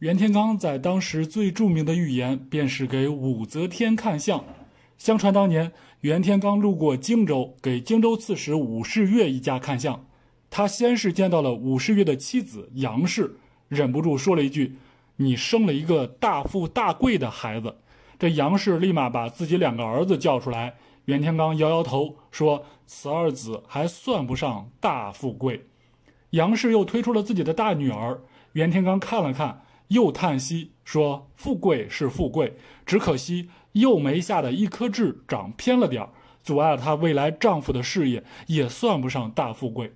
袁天罡在当时最著名的预言，便是给武则天看相。相传当年袁天罡路过荆州，给荆州刺史武士彟一家看相。他先是见到了武士彟的妻子杨氏，忍不住说了一句：“你生了一个大富大贵的孩子。”这杨氏立马把自己两个儿子叫出来。袁天罡摇摇头说：“此二子还算不上大富贵。”杨氏又推出了自己的大女儿，袁天罡看了看。又叹息说：“富贵是富贵，只可惜右眉下的一颗痣长偏了点儿，阻碍了她未来丈夫的事业，也算不上大富贵。”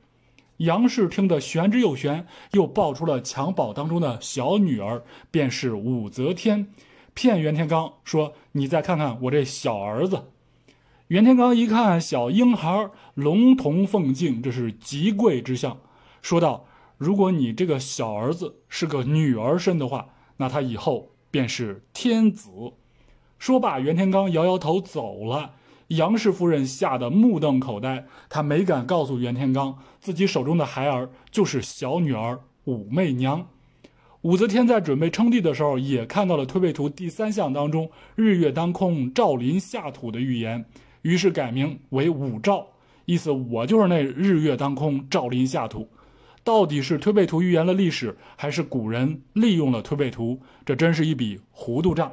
杨氏听得玄之又玄，又抱出了襁褓当中的小女儿，便是武则天，骗袁天罡说：“你再看看我这小儿子。”袁天罡一看小婴孩龙瞳凤颈，这是极贵之相，说道。如果你这个小儿子是个女儿身的话，那他以后便是天子。说罢，袁天罡摇摇头走了。杨氏夫人吓得目瞪口呆，她没敢告诉袁天罡自己手中的孩儿就是小女儿武媚娘。武则天在准备称帝的时候，也看到了推背图第三项当中“日月当空照临下土”的预言，于是改名为武曌，意思我就是那日月当空照临下土。到底是推背图预言了历史，还是古人利用了推背图？这真是一笔糊涂账。